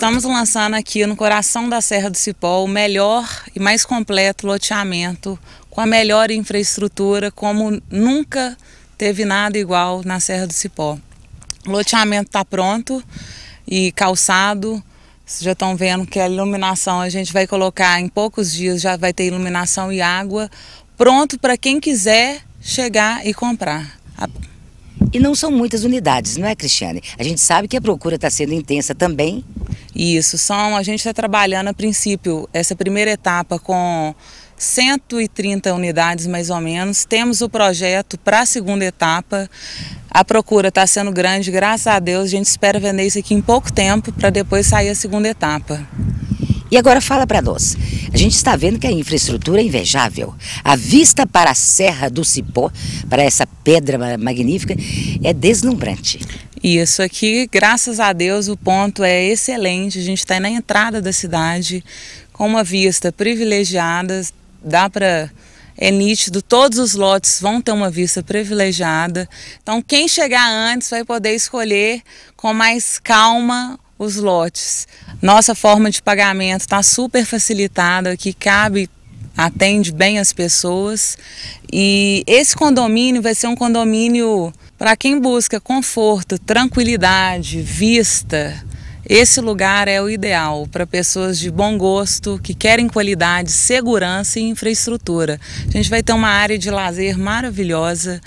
Estamos lançando aqui no coração da Serra do Cipó o melhor e mais completo loteamento, com a melhor infraestrutura, como nunca teve nada igual na Serra do Cipó. O loteamento está pronto e calçado. Vocês já estão vendo que a iluminação a gente vai colocar em poucos dias, já vai ter iluminação e água pronto para quem quiser chegar e comprar. E não são muitas unidades, não é, Cristiane? A gente sabe que a procura está sendo intensa também isso, são, a gente está trabalhando a princípio essa primeira etapa com 130 unidades mais ou menos. Temos o projeto para a segunda etapa. A procura está sendo grande, graças a Deus. A gente espera vender isso aqui em pouco tempo para depois sair a segunda etapa. E agora fala para nós. A gente está vendo que a infraestrutura é invejável. A vista para a Serra do Cipó, para essa pedra magnífica, é deslumbrante. Isso aqui, graças a Deus, o ponto é excelente. A gente está na entrada da cidade com uma vista privilegiada. Dá para é nítido, todos os lotes vão ter uma vista privilegiada. Então, quem chegar antes vai poder escolher com mais calma os lotes. Nossa forma de pagamento está super facilitada, aqui cabe atende bem as pessoas. E esse condomínio vai ser um condomínio para quem busca conforto, tranquilidade, vista. Esse lugar é o ideal para pessoas de bom gosto, que querem qualidade, segurança e infraestrutura. A gente vai ter uma área de lazer maravilhosa,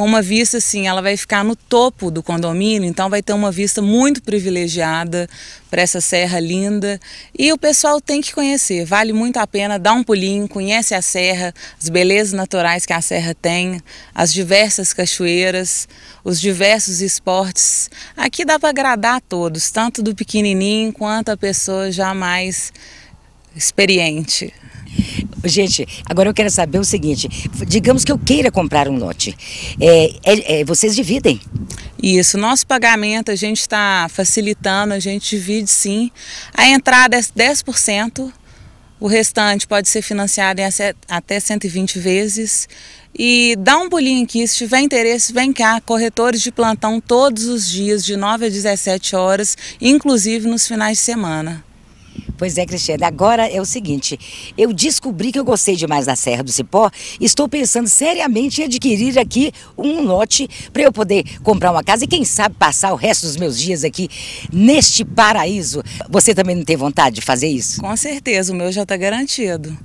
com uma vista assim, ela vai ficar no topo do condomínio, então vai ter uma vista muito privilegiada para essa serra linda. E o pessoal tem que conhecer, vale muito a pena dar um pulinho, conhece a serra, as belezas naturais que a serra tem, as diversas cachoeiras, os diversos esportes. Aqui dá para agradar a todos, tanto do pequenininho quanto a pessoa já mais experiente. Gente, agora eu quero saber o seguinte: digamos que eu queira comprar um lote, é, é, é, vocês dividem? Isso, nosso pagamento a gente está facilitando, a gente divide sim. A entrada é 10%, o restante pode ser financiado em até 120 vezes. E dá um pulinho aqui, se tiver interesse, vem cá. Corretores de plantão todos os dias, de 9 a 17 horas, inclusive nos finais de semana. Pois é, Cristiane. Agora é o seguinte: eu descobri que eu gostei demais da Serra do Cipó. Estou pensando seriamente em adquirir aqui um lote para eu poder comprar uma casa e, quem sabe, passar o resto dos meus dias aqui neste paraíso. Você também não tem vontade de fazer isso? Com certeza, o meu já está garantido.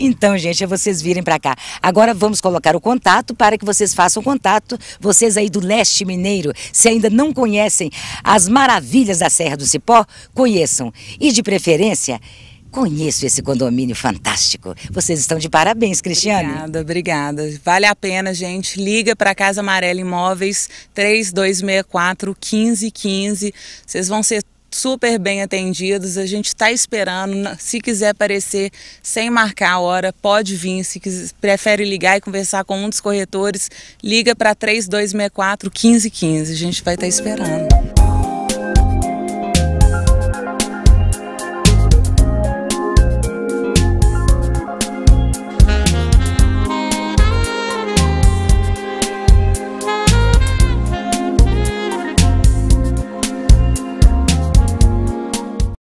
Então, gente, é vocês virem para cá. Agora vamos colocar o contato para que vocês façam contato, vocês aí do leste mineiro, se ainda não conhecem as maravilhas da Serra do Cipó, conheçam. E de preferência, Conheço esse condomínio fantástico. Vocês estão de parabéns, Cristiane. Obrigada, obrigada. Vale a pena, gente. Liga para Casa Amarela Imóveis 3264 1515. Vocês vão ser super bem atendidos. A gente está esperando. Se quiser aparecer sem marcar a hora, pode vir. Se quiser, prefere ligar e conversar com um dos corretores, liga para 3264 1515. A gente vai estar tá esperando.